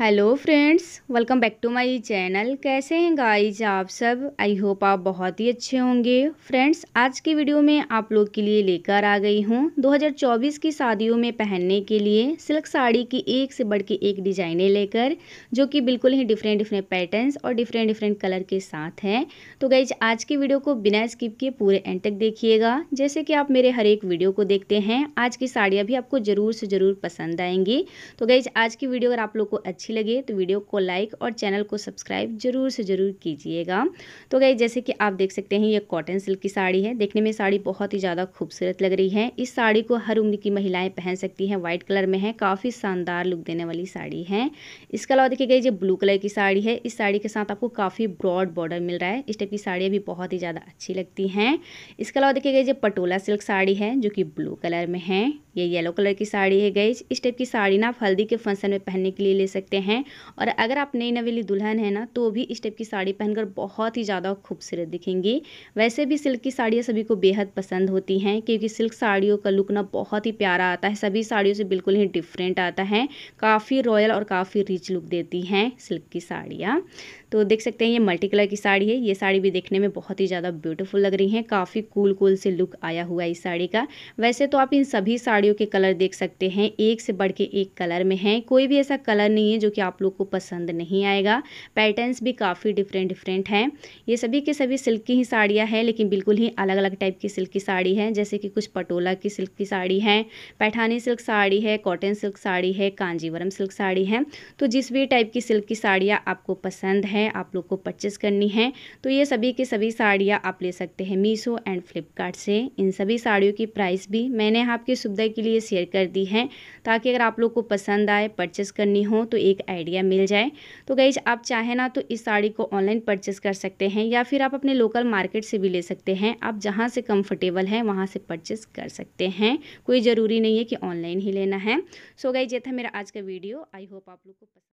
hello friends welcome back to my channel कैसे हैं guys आप सब आई होप आप बहुत ही अच्छे होंगे फ्रेंड्स आज की वीडियो में आप लोग के लिए लेकर आ गई हूं 2024 की शादियों में पहनने के लिए सिल्क साड़ी की एक से बढ़ के एक डिजाइनें लेकर जो कि बिल्कुल ही डिफरेंट डिफरेंट पैटर्न्स और डिफरेंट डिफरेंट कलर के साथ हैं तो गाइज आज की वीडियो को बिना स्किप के पूरे एंड तक देखिएगा जैसे कि आप मेरे हर एक वीडियो को देखते हैं आज की साड़ियाँ भी आपको ज़रूर से ज़रूर पसंद आएंगी तो गाइज आज की वीडियो अगर आप लोग को अच्छी अच्छी लगे तो वीडियो को लाइक और चैनल को सब्सक्राइब जरूर से ज़रूर कीजिएगा तो गई जैसे कि आप देख सकते हैं ये कॉटन सिल्क की साड़ी है देखने में साड़ी बहुत ही ज़्यादा खूबसूरत लग रही है इस साड़ी को हर उम्र की महिलाएं पहन सकती हैं व्हाइट कलर में है काफ़ी शानदार लुक देने वाली साड़ी है इसके अलावा देखिए गई ये ब्लू कलर की साड़ी है इस साड़ी के साथ आपको काफ़ी ब्रॉड बॉर्डर मिल रहा है इस टाइप की साड़ियाँ भी बहुत ही ज़्यादा अच्छी लगती हैं इसके अलावा देखिए गई ये पटोला सिल्क साड़ी है जो कि ब्लू कलर में है ये येलो कलर की साड़ी है गई इस टाइप की साड़ी ना आप हल्दी के फंक्शन में पहनने के लिए ले सकते सकते हैं और अगर आप नई नवेली दुल्हन है ना तो भी इस टाइप की साड़ी पहनकर बहुत ही ज़्यादा खूबसूरत दिखेंगी वैसे भी सिल्क की साड़ियाँ सभी को बेहद पसंद होती हैं क्योंकि सिल्क साड़ियों का लुक ना बहुत ही प्यारा आता है सभी साड़ियों से बिल्कुल ही डिफरेंट आता है काफ़ी रॉयल और काफ़ी रिच लुक देती हैं सिल्क की साड़ियाँ तो देख सकते हैं ये मल्टी कलर की साड़ी है ये साड़ी भी देखने में बहुत ही ज़्यादा ब्यूटीफुल लग रही है काफ़ी कूल कूल से लुक आया हुआ है इस साड़ी का वैसे तो आप इन सभी साड़ियों के कलर देख सकते हैं एक से बढ़ के एक कलर में है कोई भी ऐसा कलर नहीं है जो जो कि आप लोग को पसंद नहीं आएगा पैटर्न्स भी काफ़ी डिफरेंट डिफरेंट हैं ये सभी के सभी सिल्क की ही साड़ियाँ हैं लेकिन बिल्कुल ही अलग अलग टाइप की सिल्क की साड़ी है जैसे कि कुछ पटोला की सिल्क की साड़ी है पैठानी सिल्क साड़ी है कॉटन सिल्क साड़ी है कांजीवरम सिल्क साड़ी है तो जिस भी टाइप की सिल्क की साड़ियाँ आपको पसंद है आप लोग को परचेस करनी है तो ये सभी की सभी साड़ियाँ आप ले सकते हैं मीशो एंड फ्लिपकार्ट से इन सभी साड़ियों की प्राइस भी मैंने आपकी सुविधा के लिए शेयर कर दी है ताकि अगर आप लोग को पसंद आए परचेस करनी हो तो एक एक आइडिया मिल जाए तो गईज आप चाहे ना तो इस साड़ी को ऑनलाइन परचेस कर सकते हैं या फिर आप अपने लोकल मार्केट से भी ले सकते हैं आप जहाँ से कंफर्टेबल हैं वहाँ से परचेस कर सकते हैं कोई ज़रूरी नहीं है कि ऑनलाइन ही लेना है सो गई ये था मेरा आज का वीडियो आई होप आप लोग को पसंद